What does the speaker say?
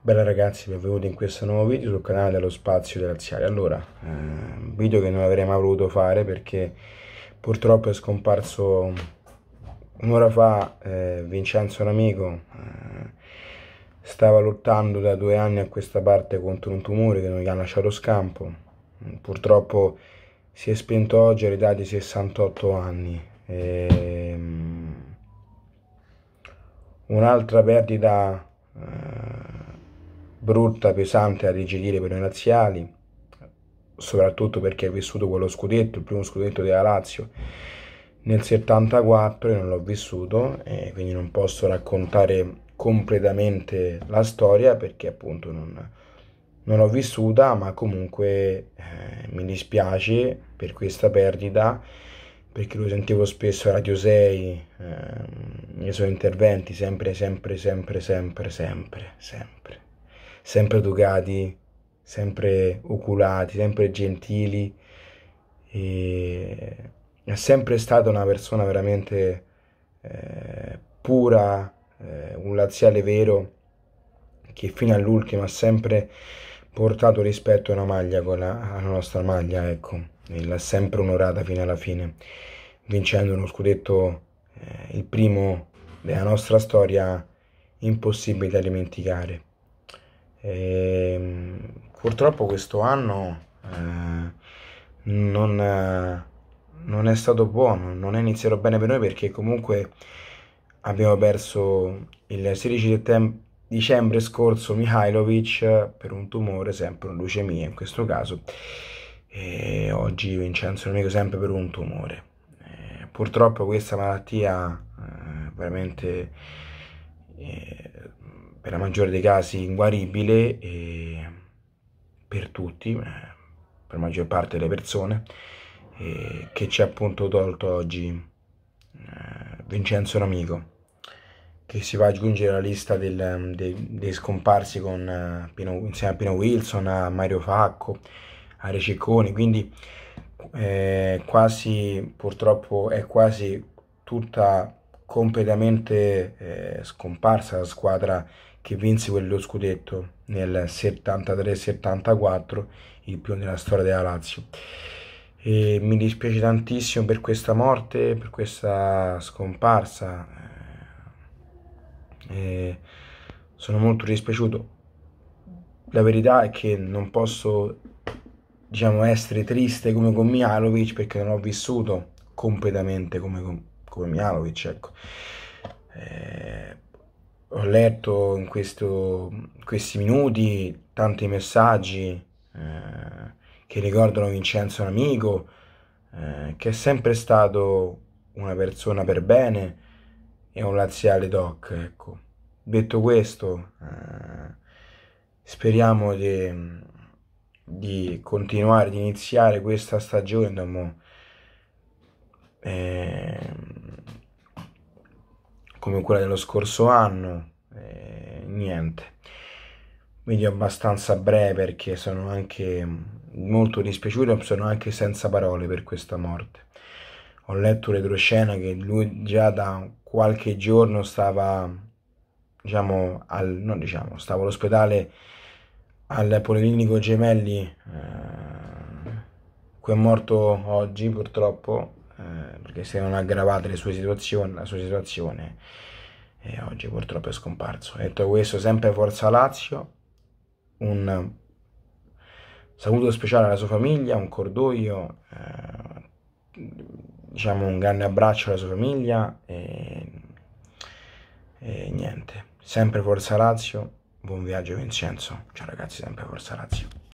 Bella ragazzi, benvenuti in questo nuovo video sul canale dello Spazio Terziale. Allora, eh, un video che non avrei mai voluto fare perché purtroppo è scomparso un'ora fa eh, Vincenzo, un amico, eh, stava lottando da due anni a questa parte contro un tumore che non gli ha lasciato scampo. Purtroppo si è spento oggi all'età di 68 anni. Ehm, un'altra perdita eh, brutta, pesante a rigidire per i laziali, soprattutto perché ha vissuto quello scudetto, il primo scudetto della Lazio nel 74, e non l'ho vissuto e quindi non posso raccontare completamente la storia perché appunto non, non l'ho vissuta, ma comunque eh, mi dispiace per questa perdita perché lo sentivo spesso a Radio 6 eh, nei suoi interventi sempre sempre sempre sempre sempre sempre sempre educati, sempre oculati, sempre gentili. E è sempre stata una persona veramente eh, pura, eh, un laziale vero che fino all'ultimo ha sempre portato rispetto a una maglia con la, alla nostra maglia, ecco, e l'ha sempre onorata fino alla fine, vincendo uno scudetto, eh, il primo della nostra storia impossibile da dimenticare. E, ehm, purtroppo questo anno eh, non, non, è stato buono, non è iniziato bene per noi perché comunque abbiamo perso il 16 dicembre scorso Mihailovic per un tumore, sempre una leucemia in questo caso, e oggi Vincenzo Nemico sempre per un tumore. E, eh, purtroppo questa malattia eh, veramente eh, per la maggiore dei casi inguaribile e per tutti, eh, per la maggior parte delle persone, eh, che ci ha appunto tolto oggi eh, Vincenzo Namico che si va ad aggiungere alla lista del, dei, dei, scomparsi con, uh, Pino, insieme a Pino Wilson, a Mario Facco, a Re Cicconi, quindi eh, quasi, purtroppo è quasi tutta completamente eh, scomparsa la squadra che vinse quello scudetto nel 73-74, il più nella storia della Lazio. E mi dispiace tantissimo per questa morte, per questa scomparsa. Eh, e sono molto dispiaciuto. La verità è che non posso diciamo essere triste come con Mialovic perché non ho vissuto completamente come con come Mialovic. Ecco. Eh, ho letto in questo, questi minuti tanti messaggi eh, che ricordano Vincenzo un amico, eh, che è sempre stato una persona per bene e un laziale doc. Ecco. Detto questo, eh, speriamo di, di, continuare, di iniziare questa stagione. Diciamo, eh, come quella dello scorso anno, eh, niente. Video abbastanza breve perché sono anche molto dispiaciuto, sono anche senza parole per questa morte. Ho letto retroscena che lui già da qualche giorno stava, diciamo, al, non diciamo, stava all'ospedale al Policlinico Gemelli, eh, qui è morto oggi purtroppo, eh, perché se non aggravate le sue situazioni, la sua situazione e eh, oggi purtroppo è scomparso. Detto questo, sempre Forza Lazio, un saluto speciale alla sua famiglia, un cordoglio, eh, diciamo un grande abbraccio alla sua famiglia e, e niente, sempre Forza Lazio, buon viaggio Vincenzo, ciao ragazzi, sempre Forza Lazio.